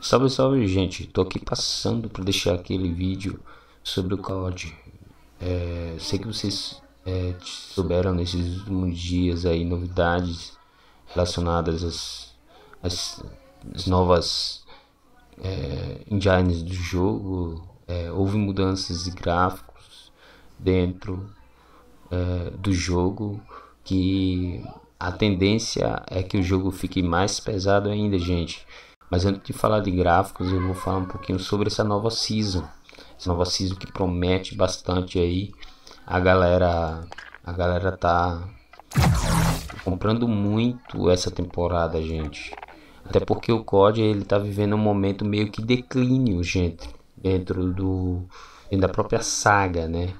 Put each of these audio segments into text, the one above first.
Salve, salve, gente. Tô aqui passando para deixar aquele vídeo sobre o COD. É, sei que vocês é, souberam nesses últimos dias aí novidades relacionadas às, às, às novas é, engines do jogo. É, houve mudanças de gráficos dentro é, do jogo que a tendência é que o jogo fique mais pesado ainda, gente. Mas antes de falar de gráficos, eu vou falar um pouquinho sobre essa nova season. Essa nova season que promete bastante aí. A galera, a galera tá comprando muito essa temporada, gente. Até porque o COD ele tá vivendo um momento meio que declínio, gente, dentro do dentro da própria saga, né?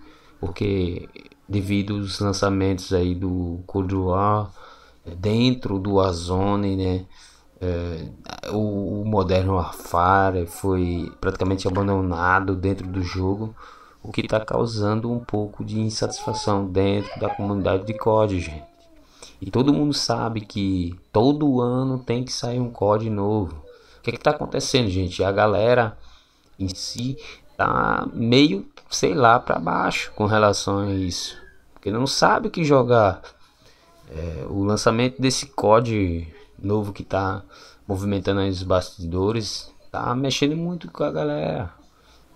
Porque devido aos lançamentos aí do Cold War dentro do Warzone, né? É, o, o Modern Warfare foi praticamente abandonado dentro do jogo, o que está causando um pouco de insatisfação dentro da comunidade de COD, gente. E todo mundo sabe que todo ano tem que sair um COD novo. O que é está acontecendo, gente? A galera em si tá meio, sei lá, para baixo com relação a isso. Porque não sabe o que jogar. É, o lançamento desse código novo que tá movimentando aí os bastidores, tá mexendo muito com a galera,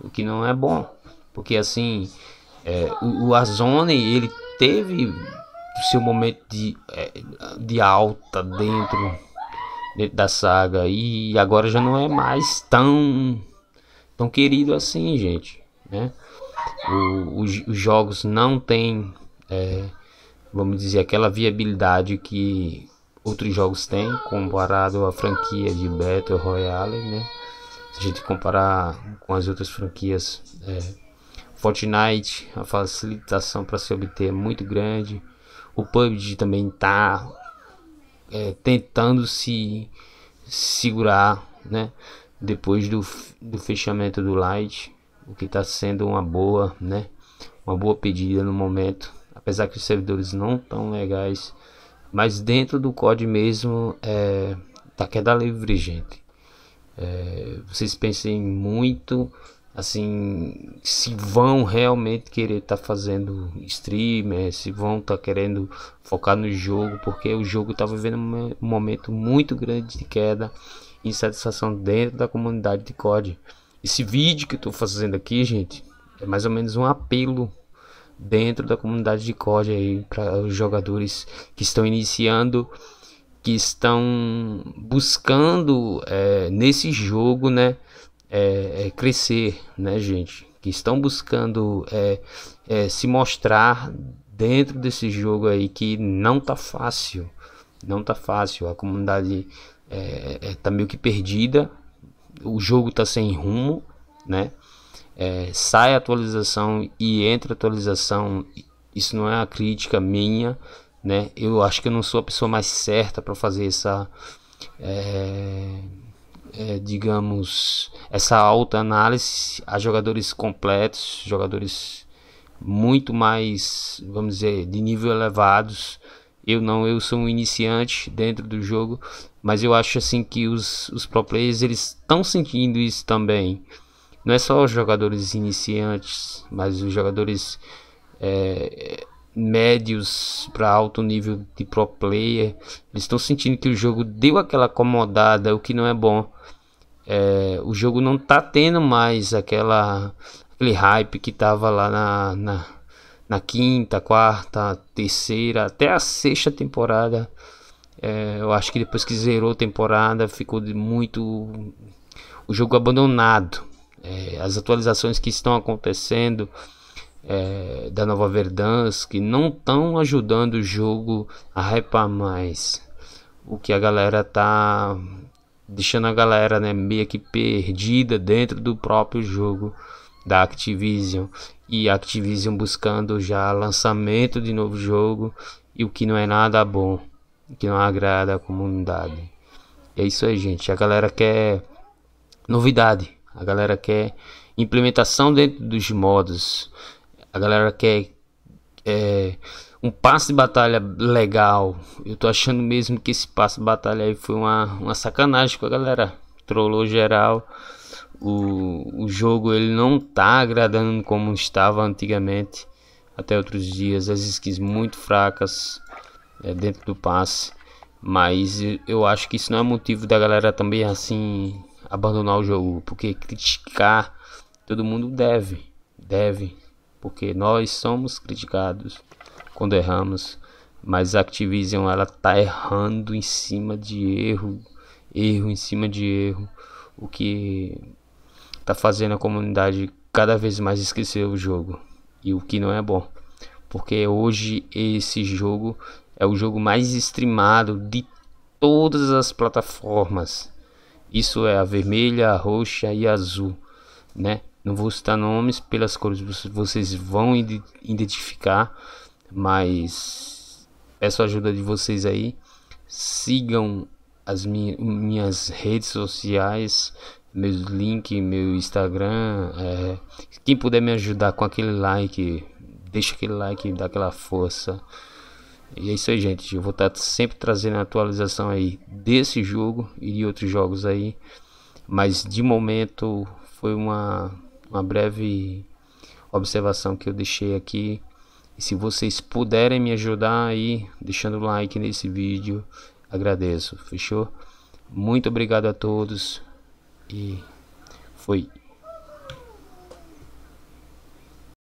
o que não é bom, porque assim, é, o, o Azone, ele teve seu momento de, é, de alta dentro, dentro da saga e agora já não é mais tão tão querido assim gente né o, os, os jogos não têm é, vamos dizer aquela viabilidade que outros jogos têm, comparado à franquia de Battle Royale, né? Se a gente comparar com as outras franquias, é, Fortnite, a facilitação para se obter é muito grande. O PUBG também está é, tentando se segurar, né? Depois do, do fechamento do Light, o que está sendo uma boa, né? Uma boa pedida no momento, apesar que os servidores não tão legais mas dentro do COD mesmo é, tá queda livre, gente. É, vocês pensem muito assim se vão realmente querer estar tá fazendo streamer, se vão estar tá querendo focar no jogo, porque o jogo está vivendo um momento muito grande de queda e insatisfação dentro da comunidade de COD. Esse vídeo que eu estou fazendo aqui, gente, é mais ou menos um apelo dentro da comunidade de COD aí para os jogadores que estão iniciando, que estão buscando é, nesse jogo, né, é, é crescer, né, gente, que estão buscando é, é, se mostrar dentro desse jogo aí que não tá fácil, não tá fácil, a comunidade é, é tá meio que perdida, o jogo tá sem rumo, né? é, sai atualização e entra atualização. Isso não é uma crítica minha, né? Eu acho que eu não sou a pessoa mais certa para fazer essa, é, é, digamos, essa alta análise a jogadores completos, jogadores muito mais, vamos dizer, de nível elevados. Eu não, eu sou um iniciante dentro do jogo, mas eu acho assim que os, os pro players eles estão sentindo isso também não é só os jogadores iniciantes, mas os jogadores é, médios para alto nível de pro player, eles estão sentindo que o jogo deu aquela acomodada, o que não é bom. É, o jogo não tá tendo mais aquela aquele hype que tava lá na, na, na quinta, quarta, terceira, até a sexta temporada. É, eu acho que depois que zerou a temporada ficou muito o jogo abandonado é, as atualizações que estão acontecendo é, da nova Verdansk que não estão ajudando o jogo a repar mais. O que a galera tá deixando a galera né, meio que perdida dentro do próprio jogo da Activision e a Activision buscando já lançamento de novo jogo e o que não é nada bom, que não agrada a comunidade. E é isso aí, gente. A galera quer novidade. A galera quer implementação dentro dos modos. A galera quer é, um passe de batalha legal. Eu tô achando mesmo que esse passe de batalha aí foi uma, uma sacanagem com a galera. Trollou geral. O, o jogo ele não tá agradando como estava antigamente. Até outros dias. As skins muito fracas é, dentro do passe. Mas eu acho que isso não é motivo da galera também assim abandonar o jogo, porque criticar todo mundo deve, deve, porque nós somos criticados quando erramos, mas a Activision ela tá errando em cima de erro, erro em cima de erro, o que tá fazendo a comunidade cada vez mais esquecer o jogo e o que não é bom, porque hoje esse jogo é o jogo mais streamado de todas as plataformas isso é a vermelha, a roxa e a azul, né? Não vou citar nomes pelas cores, vocês vão identificar, mas peço é a ajuda de vocês aí. Sigam as minhas redes sociais, meus links, meu Instagram. É, quem puder me ajudar com aquele like, deixa aquele like, dá aquela força. E é isso aí, gente. Eu vou estar tá sempre trazendo a atualização aí desse jogo e de outros jogos aí. Mas de momento foi uma, uma breve observação que eu deixei aqui. E se vocês puderem me ajudar aí, deixando o like nesse vídeo, agradeço. Fechou? Muito obrigado a todos e foi.